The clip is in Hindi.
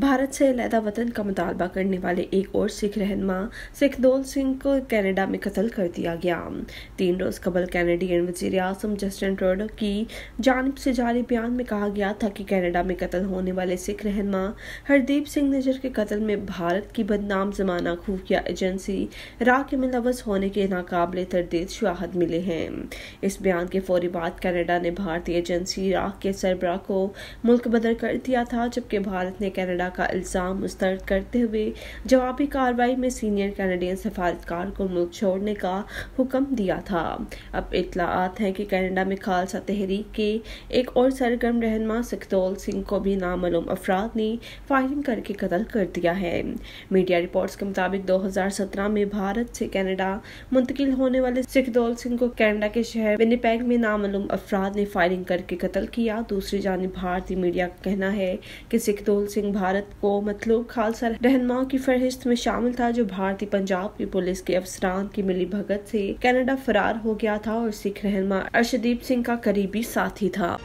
भारत से अलहदा वतन का मुतालबा करने वाले एक और सिख रहनमा दोल सिंह को कनाडा में कत्ल कर दिया गया तीन रोज़ कबल कैनेडियन वजीर आजम जस्टिन ट्रोडो की जानब से जारी बयान में कहा गया था कि कनाडा में कत्ल होने वाले सिख रहनमा हरदीप सिंह नजर के कत्ल में भारत की बदनाम जमाना खुफिया एजेंसी रा के मुलवस होने के नाकबले तरदीद शुहद मिले हैं इस बयान के फौरी बाद कैनेडा ने भारतीय एजेंसी राह के सरबरा को मुल्क बदर कर दिया था जबकि भारत ने कैनेडा हमला का इल्ज़ाम मुस्तरद करते हुए जवाबी कार्रवाई में सीनियर कैनेडियन सफारतकार को मुल्क छोड़ने का हुक्म दिया था अब इतलात हैं कि कैनेडा में खालसा तहरीक के एक और सरगर्म रहनमा सखदौल सिंह को भी नामालूम अफराद ने फायरिंग करके कत्ल कर दिया है मीडिया रिपोर्ट्स के मुताबिक 2017 में भारत से कनाडा मुंतकिल होने वाले सखदौल सिंह को कनाडा के शहर विनीपैग में नामालूम अफराद ने फायरिंग करके कत्ल किया दूसरी जानब भारतीय मीडिया का कहना है कि सखदौल सिंह भारत भारत को मतलूब खालसा रहनमा की फहरिस्त में शामिल था जो भारतीय पंजाब की पुलिस के अफसरान की मिली भगत से कनाडा फरार हो गया था और सिख रहनमा अर्शदीप सिंह का करीबी साथी था